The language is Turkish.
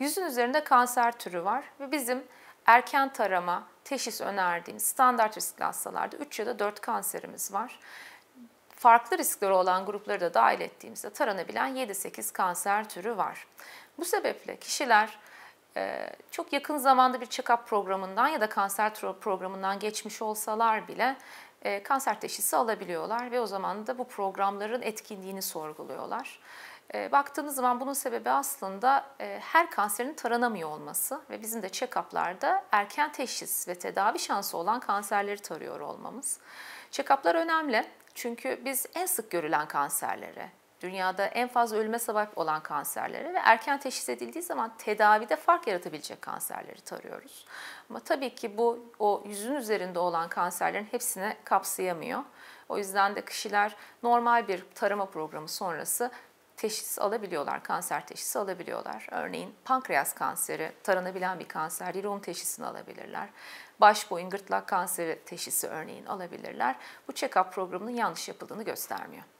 Yüzün üzerinde kanser türü var ve bizim erken tarama, teşhis önerdiğimiz standart riskli hastalarda 3 ya da 4 kanserimiz var. Farklı riskleri olan grupları da dahil ettiğimizde taranabilen 7-8 kanser türü var. Bu sebeple kişiler e, çok yakın zamanda bir check-up programından ya da kanser programından geçmiş olsalar bile e, kanser teşhisi alabiliyorlar ve o zaman da bu programların etkinliğini sorguluyorlar. Ee, baktığınız zaman bunun sebebi aslında e, her kanserin taranamıyor olması ve bizim de check-up'larda erken teşhis ve tedavi şansı olan kanserleri tarıyor olmamız. Check-up'lar önemli çünkü biz en sık görülen kanserlere, dünyada en fazla ölüme sebep olan kanserlere ve erken teşhis edildiği zaman tedavide fark yaratabilecek kanserleri tarıyoruz. Ama tabii ki bu o yüzün üzerinde olan kanserlerin hepsini kapsayamıyor. O yüzden de kişiler normal bir tarama programı sonrası teşhis alabiliyorlar, kanser teşhisi alabiliyorlar. Örneğin pankreas kanseri taranabilen bir kanser değil, onun teşhisini alabilirler. Baş boyun gırtlak kanseri teşhisi örneğin alabilirler. Bu check-up programının yanlış yapıldığını göstermiyor.